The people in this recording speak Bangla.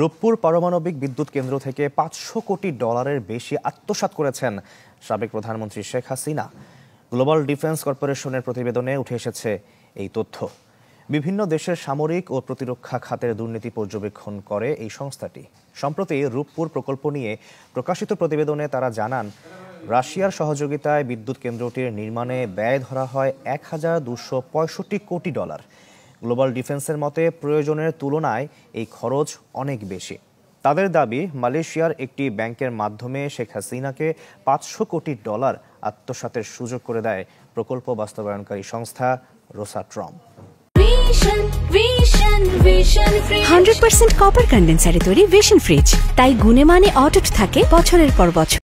রূপপুর পারমাণবিক বিদ্যুৎ কেন্দ্র থেকে পাঁচশো কোটি ডলারের বেশি আত্মসাত করেছেন সাবেক প্রধানমন্ত্রী শেখ হাসিনা গ্লোবাল ডিফেন্স কর্পোরেশনের প্রতিবেদনে উঠে এসেছে এই তথ্য বিভিন্ন দেশের সামরিক ও প্রতিরক্ষা খাতের দুর্নীতি পর্যবেক্ষণ করে এই সংস্থাটি সম্প্রতি রূপপুর প্রকল্প নিয়ে প্রকাশিত প্রতিবেদনে তারা জানান রাশিয়ার সহযোগিতায় বিদ্যুৎ কেন্দ্রটির নির্মাণে ব্যয় ধরা হয় এক হাজার দুশো পঁয়ষট্টি কোটি ডলার গ্লোবাল ডিফেন্সের মতে প্রয়োজনের তুলনায় এই খরচ অনেক বেশি তাদের দাবি মালয়েশিয়ার একটি ব্যাংকের মাধ্যমে শেখ হাসিনাকে পাঁচশো কোটি ডলার আত্মসাতের সুযোগ করে দেয় প্রকল্প বাস্তবায়নকারী সংস্থা Rosatom hundred percent copper কন্ডেন্সারে তৈরি ভিশন ফ্রিজ তাই গুণে মানে অটুট থাকে বছরের পর বছর